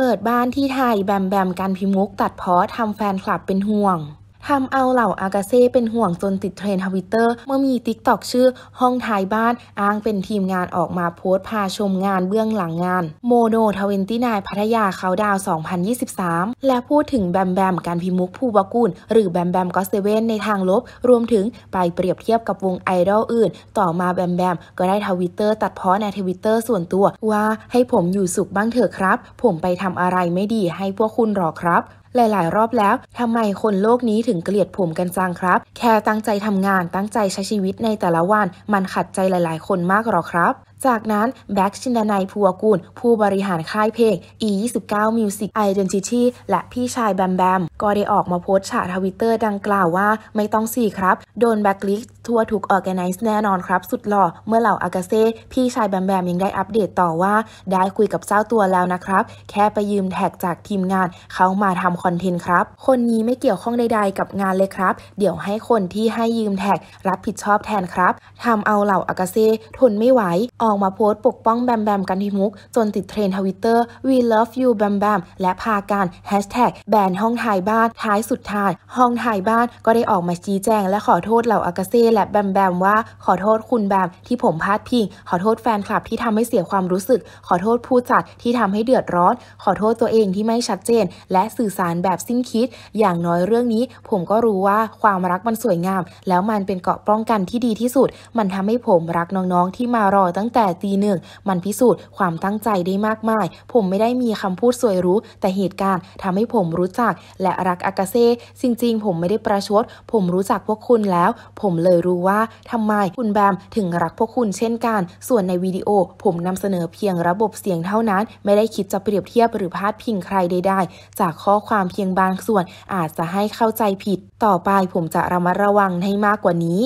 เปิดบ้านที่ไทยแบมแบมกันพิมุกตัดเพาะทำแฟนคลับเป็นห่วงทำเอาเหล่าอากาเซ่เป็นห่วงจนติดเทรนทวิตเตอร์ เมื่อมีติ๊กตอกชื่อห้องท้ายบ้าน อ้างเป็นทีมงานออกมาโพสต์พาชมงานเบื้องหลังงาน โมโนทเวนตี้นายพัทยาเขาดาว 2023 และพูดถึงแบมแบมการพิมุกภูวกุลหรือแบมแบมก็เซเว่นในทางลบ รวมถึงไปเปรียบเทียบกับวงไอดอลอื่น ต่อมาแบมแบมก็ได้ทวิตเตอร์ตัดเพาะในทวิตเตอร์ส่วนตัวว่าให้ผมอยู่สุขบ้างเถอะครับ ผมไปทำอะไรไม่ดีให้พวกคุณรอครับหลายๆ รอบแล้ว ทำไมคนโลกนี้ถึงเกลียดผมกันจังครับ แค่ตั้งใจทำงาน ตั้งใจใช้ชีวิตในแต่ละวัน มันขัดใจหลายๆ คนมากหรอครับจากนั้น แบ็กชินดานายพัวกุลผู้บริหารค่ายเพลง E29 Music Identity และพี่ชายแบมแบม ก็ได้ออกมาโพสต์ฉาทวิตเตอร์ดังกล่าวว่า ไม่ต้องสี่ครับ โดนแบ็กลิสทัรวถูกออแกไนซ์แน่นอนครับ สุดหล่อ เมื่อเหล่าอากาเซ่พี่ชายแบมแบมยังได้อัปเดตต่อว่าได้คุยกับเจ้าตัวแล้วนะครับ แค่ไปยืมแท็กจากทีมงาน เขามาทำคอนเทนต์ครับคนนี้ไม่เกี่ยวข้องใดๆกับงานเลยครับ เดี๋ยวให้คนที่ให้ยืมแท็กรับผิดชอบแทนครับทำเอาเหล่าอากาเซ่ทนไม่ไหวออกมาโพสต์ปกป้องแบมแบมกันทิมุก จนติดเทรนทวิตเตอร์ we love you แบมแบม และพาการแฮชแท็กแบนห้องถ่ายบ้านท้ายสุดท้ายห้องถ่ายบ้านก็ได้ออกมาชี้แจง และขอโทษเหล่าอากาเซ่และแบมแบมว่าขอโทษคุณแบมที่ผมพลาดพิงขอโทษแฟนคลับที่ทำให้เสียความรู้สึก ขอโทษผู้จัดที่ทำให้เดือดร้อน ขอโทษตัวเองที่ไม่ชัดเจน และสื่อสารแบบสิ้นคิด อย่างน้อยเรื่องนี้ ผมก็รู้ว่าความรักมันสวยงาม แล้วมันเป็นเกราะป้องกันที่ดีที่สุด มันทำให้ผมรักน้องๆ ที่มารอตั้งแต่ตีหนึ่ง มันพิสูจน์ความตั้งใจได้มากมาย ผมไม่ได้มีคำพูดสวยรู้ แต่เหตุการณ์ทำให้ผมรู้จัก และรักอากาเซ่ จริงๆ ผมไม่ได้ประชดผมรู้จักพวกคุณแล้ว ผมเลยรู้ว่าทำไมคุณแบมถึงรักพวกคุณเช่นกันส่วนในวิดีโอ ผมนำเสนอเพียงระบบเสียงเท่านั้น ไม่ได้คิดจะเปรียบเทียบหรือพาดพิงใครใดๆจากข้อความเพียงบางส่วนอาจจะให้เข้าใจผิด ต่อไปผมจะระมัดระวังให้มากกว่านี้